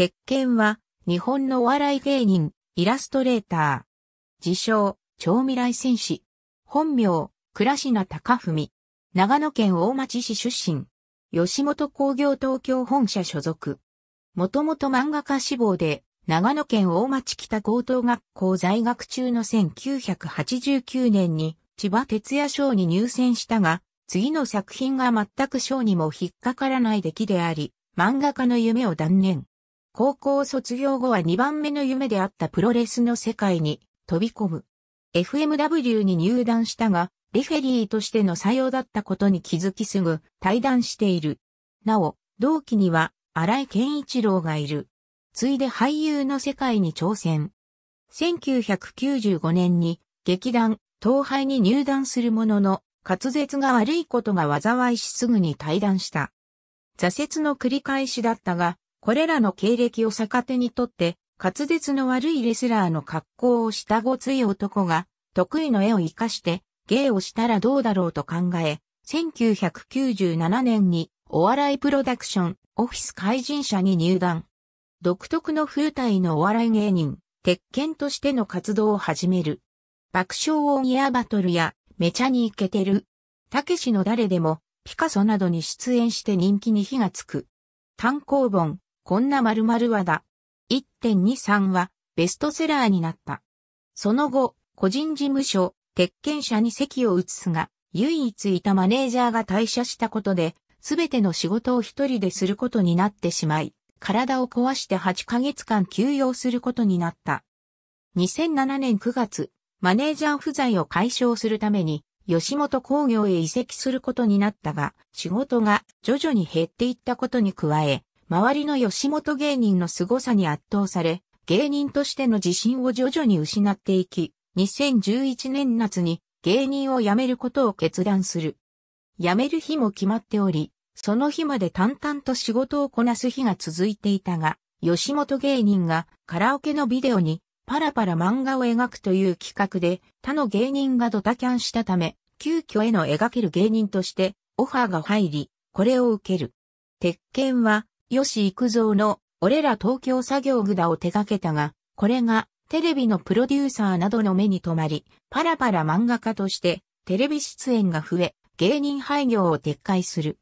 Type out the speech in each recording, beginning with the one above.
鉄拳は、日本のお笑い芸人、イラストレーター。自称、超未来戦士。本名、倉科隆文。長野県大町市出身。吉本工業東京本社所属。もともと漫画家志望で、長野県大町北高等学校在学中の1989年に、千葉哲也賞に入選したが、次の作品が全く賞にも引っかからない出来であり、漫画家の夢を断念。高校卒業後は2番目の夢であったプロレスの世界に飛び込む。FMW に入団したが、レフェリーとしての採用だったことに気づきすぐ退団している。なお、同期には荒井健一郎がいる。ついで俳優の世界に挑戦。1995年に劇団、東廃に入団するものの、滑舌が悪いことが災いしすぐに退団した。挫折の繰り返しだったが、これらの経歴を逆手にとって、滑舌の悪いレスラーの格好をしたごつい男が、得意の絵を活かして、芸をしたらどうだろうと考え、1997年にお笑いプロダクションオフィス怪人社に入団。独特の風体のお笑い芸人、鉄拳としての活動を始める。爆笑オンエアバトルや、めちゃにイケてる。たけしの誰でも、ピカソなどに出演して人気に火がつく。単行本、こんな〇〇話だ。1.23はベストセラーになった。その後、個人事務所、鉄拳社に席を移すが、唯一いたマネージャーが退社したことで、すべての仕事を一人ですることになってしまい、体を壊して8ヶ月間休養することになった。2007年9月、マネージャー不在を解消するために、吉本工業へ移籍することになったが、仕事が徐々に減っていったことに加え、周りの吉本芸人の凄さに圧倒され、芸人としての自信を徐々に失っていき、2011年夏に芸人を辞めることを決断する。辞める日も決まっており、その日まで淡々と仕事をこなす日が続いていたが、吉本芸人がカラオケのビデオにパラパラ漫画を描くという企画で他の芸人がドタキャンしたため、急遽絵の描ける芸人としてオファーが入り、これを受ける。鉄拳は吉幾三の俺ら東京作業札を手掛けたが、これがテレビのプロデューサーなどの目に留まり、パラパラ漫画家としてテレビ出演が増え、芸人廃業を撤回する。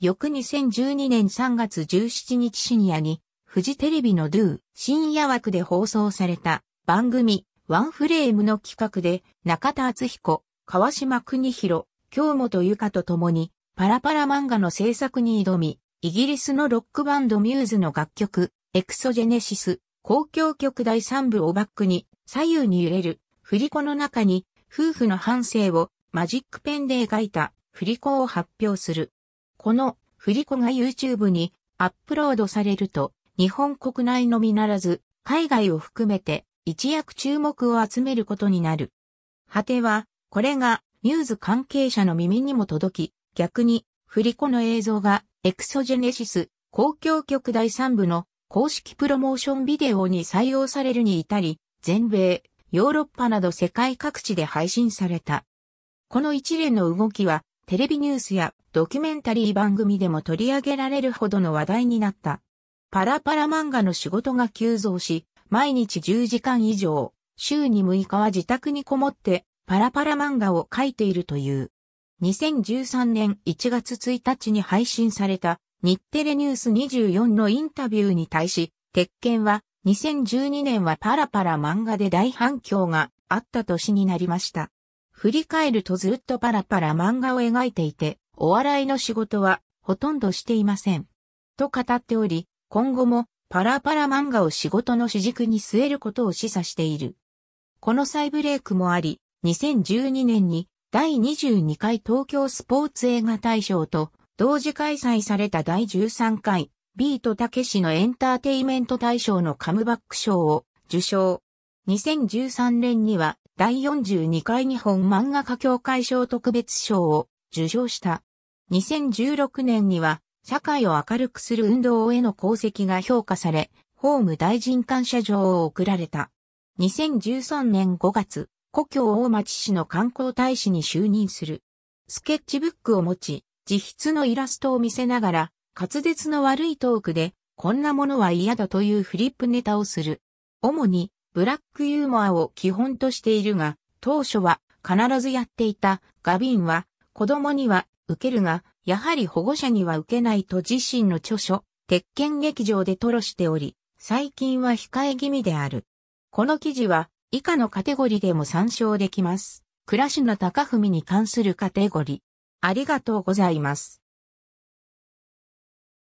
翌2012年3月17日深夜に、フジテレビのドゥ深夜枠で放送された番組ワンフレームの企画で中田敦彦、川島邦弘、京本由香と共にパラパラ漫画の制作に挑み、イギリスのロックバンドミューズの楽曲、エクソジェネシス、公共曲第3部をバックに、左右に揺れる、振り子の中に、夫婦の反省をマジックペンで描いた振り子を発表する。この振り子が YouTube にアップロードされると、日本国内のみならず、海外を含めて一躍注目を集めることになる。果ては、これがミューズ関係者の耳にも届き、逆に振り子の映像がエクソジェネシス公共局第3部の公式プロモーションビデオに採用されるに至り、全米、ヨーロッパなど世界各地で配信された。この一連の動きは、テレビニュースやドキュメンタリー番組でも取り上げられるほどの話題になった。パラパラ漫画の仕事が急増し、毎日10時間以上、週に6日は自宅にこもってパラパラ漫画を描いているという。2013年1月1日に配信された日テレニュース24のインタビューに対し、鉄拳は2012年はパラパラ漫画で大反響があった年になりました。振り返るとずっとパラパラ漫画を描いていて、お笑いの仕事はほとんどしていません。と語っており、今後もパラパラ漫画を仕事の主軸に据えることを示唆している。この再ブレイクもあり、2012年に第22回東京スポーツ映画大賞と同時開催された第13回ビートたけしのエンターテイメント大賞のカムバック賞を受賞。2013年には第42回日本漫画家協会賞特別賞を受賞した。2016年には社会を明るくする運動への功績が評価され、法務大臣感謝状を贈られた。2013年5月、故郷大町市の観光大使に就任する。スケッチブックを持ち、自筆のイラストを見せながら、滑舌の悪いトークで、こんなものは嫌だというフリップネタをする。主に、ブラックユーモアを基本としているが、当初は必ずやっていたガビンは、子供には受けるが、やはり保護者には受けないと自身の著書、鉄拳劇場で吐露しており、最近は控え気味である。この記事は、以下のカテゴリでも参照できます。倉科隆文に関するカテゴリ。ありがとうございます。